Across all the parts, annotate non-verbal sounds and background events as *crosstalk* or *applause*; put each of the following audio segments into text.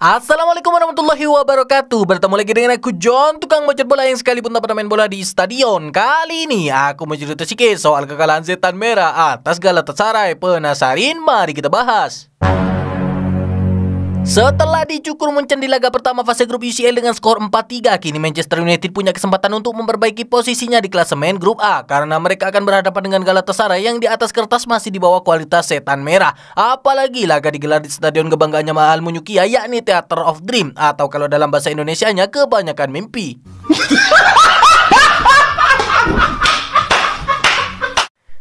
Assalamualaikum warahmatullahi wabarakatuh Bertemu lagi dengan aku John Tukang bocor bola yang sekalipun tak pernah main bola di stadion Kali ini aku mau cerita sikit soal kekalahan Zetan merah atas Galatasaray Penasarin? Mari kita bahas setelah dicukur muncul di laga pertama fase grup UCL dengan skor 4-3, kini Manchester United punya kesempatan untuk memperbaiki posisinya di klasemen grup A karena mereka akan berhadapan dengan Galatasaray yang di atas kertas masih di bawah kualitas setan merah. Apalagi laga digelar di stadion kebanggaannya Mahal Munyukia yakni Theater of Dream atau kalau dalam bahasa Indonesianya kebanyakan mimpi. *laughs*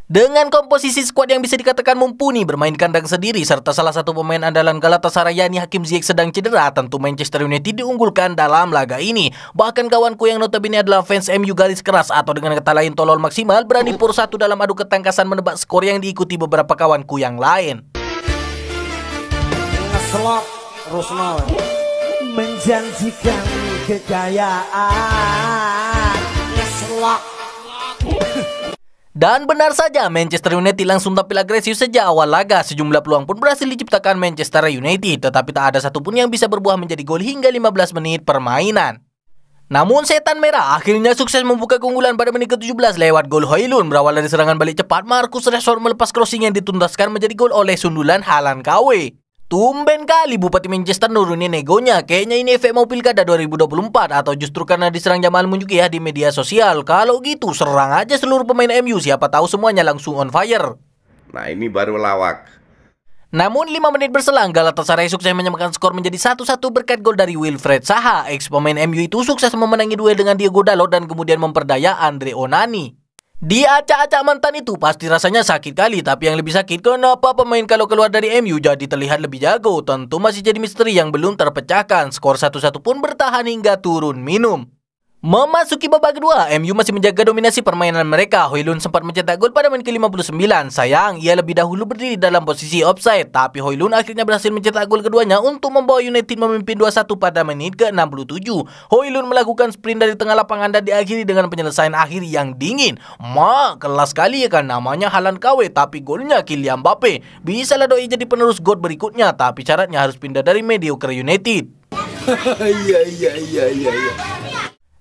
Dengan komposisi skuad yang bisa dikatakan mumpuni bermain kandang sendiri serta salah satu pemain andalan Galatasaray yakni Hakim Ziyech sedang cedera, tentu Manchester United diunggulkan dalam laga ini. Bahkan kawanku yang notabene adalah fans MU garis keras atau dengan kata lain tolol maksimal berani pur satu dalam adu ketangkasan menebak skor yang diikuti beberapa kawanku yang lain. menjanjikan kekayaan. Dan benar saja, Manchester United langsung tampil agresif sejak awal laga. Sejumlah peluang pun berhasil diciptakan Manchester United, tetapi tak ada satupun yang bisa berbuah menjadi gol hingga 15 menit permainan. Namun setan merah akhirnya sukses membuka keunggulan pada menit ke-17 lewat gol Hoylun berawal dari serangan balik cepat Marcus Rashford melepas crossing yang dituntaskan menjadi gol oleh sundulan Halan KW. Tumben kali Bupati Manchester nurunin negonya. Kayaknya ini efek mau pilkada 2024 atau justru karena diserang Jamal Munjuki ya di media sosial. Kalau gitu serang aja seluruh pemain MU siapa tahu semuanya langsung on fire. Nah ini baru lawak. Namun 5 menit berselang Galatasaray sukses menyamakan skor menjadi 1-1 berkat gol dari Wilfred Saha. Ex pemain MU itu sukses memenangi duel dengan Diego Dalot dan kemudian memperdaya Andre Onani. Diacak-acak mantan itu pasti rasanya sakit kali Tapi yang lebih sakit kenapa pemain kalau keluar dari MU jadi terlihat lebih jago Tentu masih jadi misteri yang belum terpecahkan Skor 1-1 pun bertahan hingga turun minum Memasuki babak kedua, MU masih menjaga dominasi permainan mereka. Hoylun sempat mencetak gol pada menit ke-59. Sayang, ia lebih dahulu berdiri dalam posisi offside, tapi Hoylun akhirnya berhasil mencetak gol keduanya untuk membawa United memimpin 2-1 pada menit ke-67. Hoylun melakukan sprint dari tengah lapangan dan diakhiri dengan penyelesaian akhir yang dingin. Ma, kelas sekali ya kan namanya Halan KW, tapi golnya Kylian Mbappe. Bisa lah doi jadi penerus gol berikutnya, tapi syaratnya harus pindah dari mediocre United. *laughs* Iya, iya, iya, iya, iya.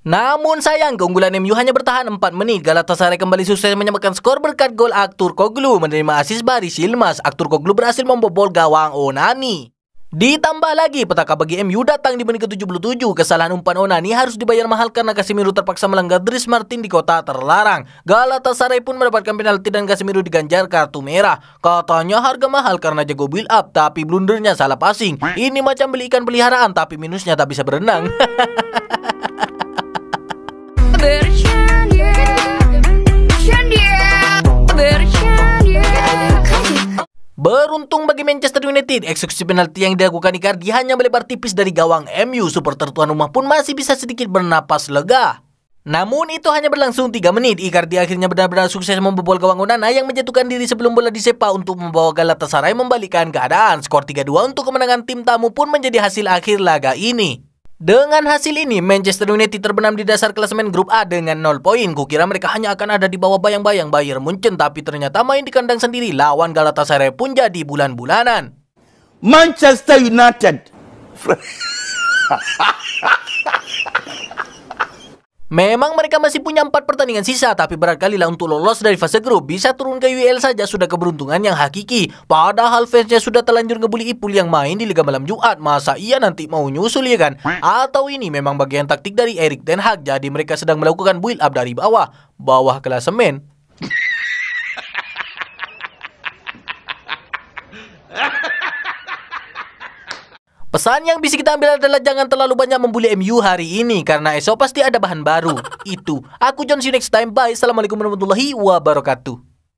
Namun sayang keunggulan MU hanya bertahan 4 menit. Galatasaray kembali sukses menyamakan skor berkat gol Aktur Koglu menerima asis Baris Silmas Aktur Koglu berhasil membobol gawang Onani. Ditambah lagi petaka bagi MU datang di menit ke-77 Kesalahan umpan Onani harus dibayar mahal karena Casemiro terpaksa melanggar Dries Martin di kota terlarang Galatasaray pun mendapatkan penalti dan Casemiro diganjar kartu merah Katanya harga mahal karena jago build up tapi blundernya salah passing Ini macam beli ikan peliharaan tapi minusnya tak bisa berenang *laughs* Beruntung bagi Manchester United, eksekusi penalti yang dilakukan Icardi hanya melebar tipis dari gawang MU, Super tuan rumah pun masih bisa sedikit bernapas lega. Namun itu hanya berlangsung 3 menit, Icardi akhirnya benar-benar sukses membobol gawang Onana yang menjatuhkan diri sebelum bola disepak untuk membawa Galatasaray membalikkan keadaan. Skor 3-2 untuk kemenangan tim tamu pun menjadi hasil akhir laga ini. Dengan hasil ini, Manchester United terbenam di dasar klasemen grup A dengan 0 poin. Kukira mereka hanya akan ada di bawah bayang-bayang Bayern Munchen, tapi ternyata main di kandang sendiri lawan Galatasaray pun jadi bulan-bulanan. Manchester United. *laughs* *laughs* Memang mereka masih punya empat pertandingan sisa, tapi berat kali lah untuk lolos dari fase grup. Bisa turun ke UEL saja sudah keberuntungan yang hakiki. Padahal fansnya sudah telanjur ngebully Ipul yang main di Liga Malam Jumat. Masa ia nanti mau nyusul ya kan? Atau ini memang bagian taktik dari Erik Ten Hag, jadi mereka sedang melakukan build up dari bawah. Bawah kelas kelasemen. Pesan yang bisa kita ambil adalah jangan terlalu banyak membuli MU hari ini karena esok pasti ada bahan baru. *laughs* Itu. Aku John see you next time. Bye. Assalamualaikum warahmatullahi wabarakatuh.